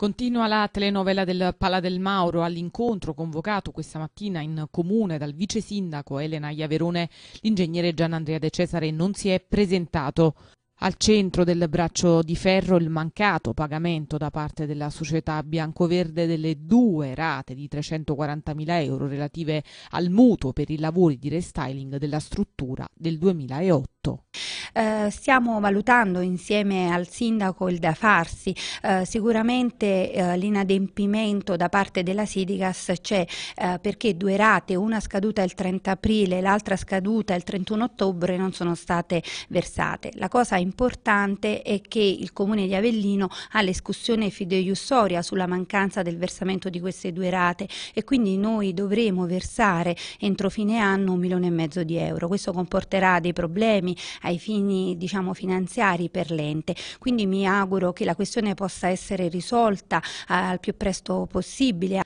Continua la telenovela del Pala del Mauro all'incontro convocato questa mattina in comune dal vice sindaco Elena Iaverone. L'ingegnere Gian Andrea De Cesare non si è presentato. Al centro del braccio di ferro il mancato pagamento da parte della società biancoverde delle due rate di 340.000 euro relative al mutuo per i lavori di restyling della struttura del 2008. Eh, stiamo valutando insieme al sindaco il da farsi, eh, sicuramente eh, l'inadempimento da parte della Sidigas c'è eh, perché due rate, una scaduta il 30 aprile, l'altra scaduta il 31 ottobre non sono state versate. La cosa importante è che il comune di Avellino ha l'escussione fideiussoria sulla mancanza del versamento di queste due rate e quindi noi dovremo versare entro fine anno un milione e mezzo di euro. Questo comporterà dei problemi ai fini termini diciamo, finanziari per l'ente. Quindi mi auguro che la questione possa essere risolta eh, al più presto possibile.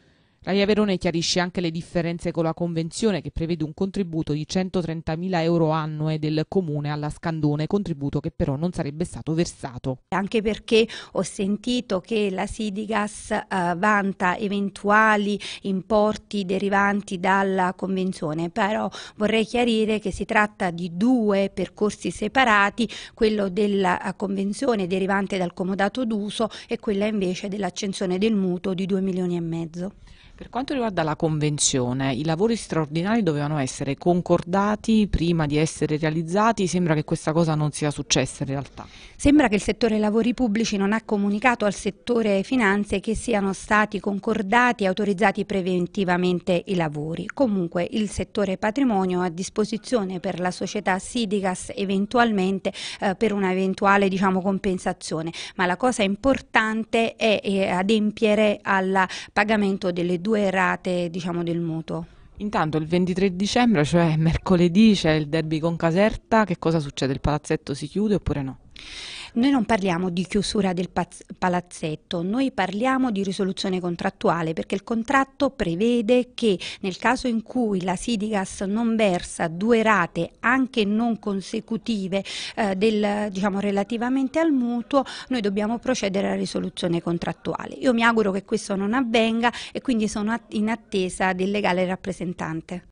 Raia Verone chiarisce anche le differenze con la convenzione che prevede un contributo di 130.000 euro annue del comune alla Scandone, contributo che però non sarebbe stato versato. Anche perché ho sentito che la Sidigas eh, vanta eventuali importi derivanti dalla convenzione, però vorrei chiarire che si tratta di due percorsi separati, quello della eh, convenzione derivante dal comodato d'uso e quella invece dell'accensione del mutuo di 2 milioni e mezzo. Per quanto riguarda la convenzione, i lavori straordinari dovevano essere concordati prima di essere realizzati, sembra che questa cosa non sia successa in realtà. Sembra che il settore lavori pubblici non ha comunicato al settore finanze che siano stati concordati e autorizzati preventivamente i lavori. Comunque il settore patrimonio a disposizione per la società Sidigas eventualmente eh, per un'eventuale diciamo, compensazione, ma la cosa importante è eh, adempiere al pagamento delle due due rate diciamo, del mutuo. Intanto il 23 dicembre, cioè mercoledì, c'è il derby con Caserta, che cosa succede? Il palazzetto si chiude oppure no? Noi non parliamo di chiusura del palazzetto, noi parliamo di risoluzione contrattuale perché il contratto prevede che nel caso in cui la Sidigas non versa due rate anche non consecutive eh, del, diciamo, relativamente al mutuo, noi dobbiamo procedere alla risoluzione contrattuale. Io mi auguro che questo non avvenga e quindi sono in attesa del legale rappresentante.